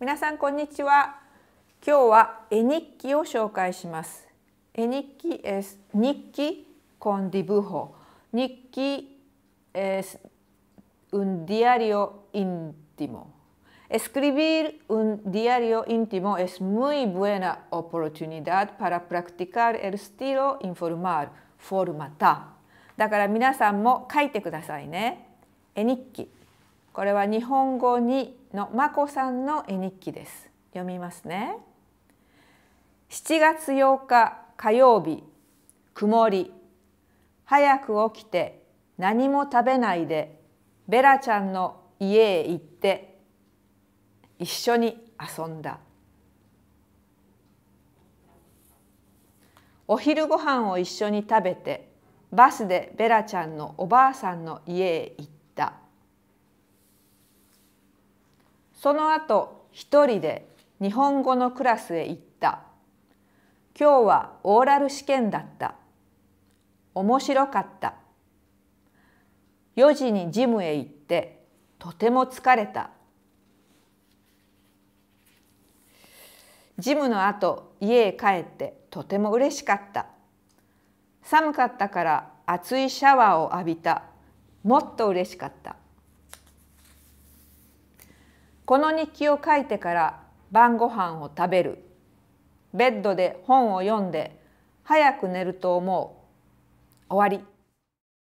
皆さんこんにちは今日は絵日記を紹介します絵日記 es 日記 con dibujo 日記 es un diario íntimo Escribir un diario íntimo es muy buena oportunidad para practicar el estilo informal, formata. だから皆さんも書いてくださいね。絵日記。これは日本語2のまこさんの絵日記です読みますね7月8日火曜日曇り早く起きて何も食べないでベラちゃんの家へ行って一緒に遊んだお昼ご飯を一緒に食べてバスでベラちゃんのおばあさんの家へ行ったその後一人で日本語のクラスへ行った今日はオーラル試験だった面白かった4時にジムへ行ってとても疲れたジムのあと家へ帰ってとても嬉しかった寒かったから熱いシャワーを浴びたもっと嬉しかったこの日記を書いてから晩ご飯を食べるベッドで本を読んで早く寝ると思う終わり